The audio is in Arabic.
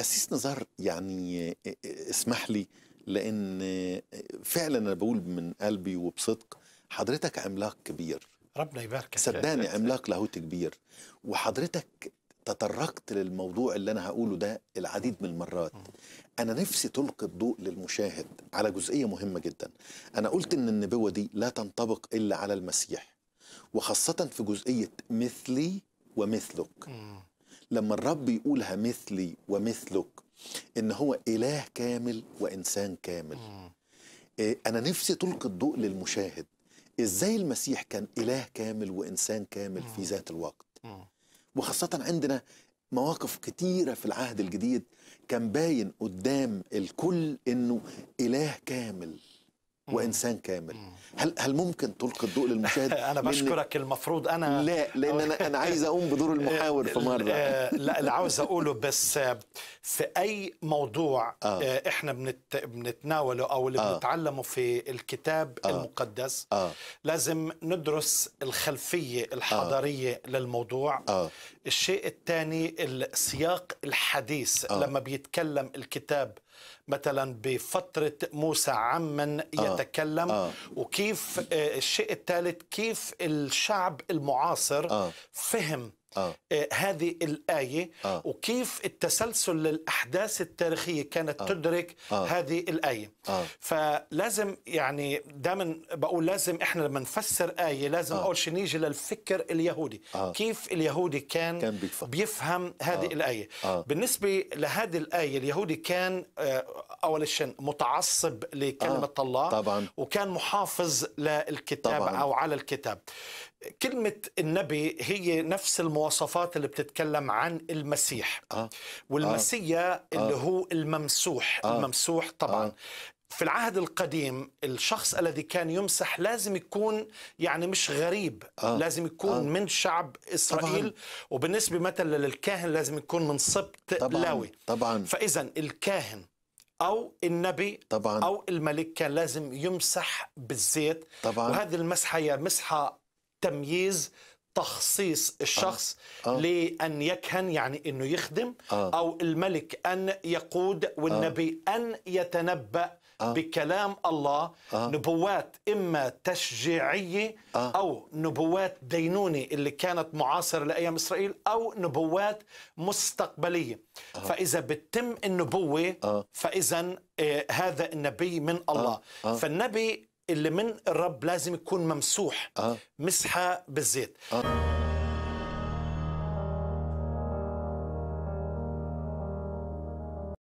أسيس نزار يعني اسمح لي لأن فعلا أنا بقول من قلبي وبصدق حضرتك عملاق كبير ربنا يبارك صدقني عملاق لاهوت كبير وحضرتك تطرقت للموضوع اللي أنا هقوله ده العديد من المرات أنا نفسي تلقي الضوء للمشاهد على جزئية مهمة جدا أنا قلت إن النبوة دي لا تنطبق إلا على المسيح وخاصة في جزئية مثلي ومثلك لما الرب يقولها مثلي ومثلك ان هو اله كامل وانسان كامل إيه، انا نفسي تلقي الضوء للمشاهد ازاي المسيح كان اله كامل وانسان كامل في ذات الوقت وخاصه عندنا مواقف كتيره في العهد الجديد كان باين قدام الكل انه اله كامل وانسان كامل هل هل ممكن تلقي الضوء للمشاهد انا بشكرك المفروض انا لا لان انا انا عايز اقوم بدور المحاور في مره آه، لا اللي عاوز اقوله بس آه، في اي موضوع آه. آه. احنا بنت... بنتناوله او اللي آه. بنتعلمه في الكتاب آه. المقدس آه. لازم ندرس الخلفيه الحضاريه آه. للموضوع آه. الشيء الثاني السياق الحديث آه. لما بيتكلم الكتاب مثلا بفترة موسى عمن آه. تتكلم آه. وكيف آه، الشيء الثالث كيف الشعب المعاصر آه. فهم آه. آه. هذه الآية آه. وكيف التسلسل للأحداث التاريخية كانت آه. تدرك آه. هذه الآية آه. فلازم يعني دائما بقول لازم إحنا لما نفسر آية لازم آه. أول شيء نيجي للفكر اليهودي آه. كيف اليهودي كان, كان بيفهم, بيفهم هذه آه. الآية آه. بالنسبة لهذه الآية اليهودي كان آه، أول شيء متعصب لكلمة آه. الله طبعا. وكان محافظ للكتاب طبعا. أو على الكتاب كلمة النبي هي نفس الم المواصفات اللي بتتكلم عن المسيح آه. والمسيا آه. اللي آه. هو الممسوح آه. الممسوح طبعا آه. في العهد القديم الشخص الذي كان يمسح لازم يكون يعني مش غريب آه. آه. لازم يكون آه. من شعب إسرائيل طبعاً. وبالنسبة مثلا للكاهن لازم يكون من سبط لاوي طبعا فإذا الكاهن أو النبي طبعا أو الملك كان لازم يمسح بالزيت طبعا وهذه المسحة هي مسحة تمييز تخصيص الشخص آه. آه. لأن يكهن يعني أنه يخدم آه. أو الملك أن يقود والنبي آه. أن يتنبأ آه. بكلام الله آه. نبوات إما تشجيعية آه. أو نبوات دينونة اللي كانت معاصرة لأيام إسرائيل أو نبوات مستقبلية آه. فإذا بتم النبوة آه. فإذا آه هذا النبي من آه. الله آه. آه. فالنبي اللي من الرب لازم يكون ممسوح آه. مسحه بالزيت آه.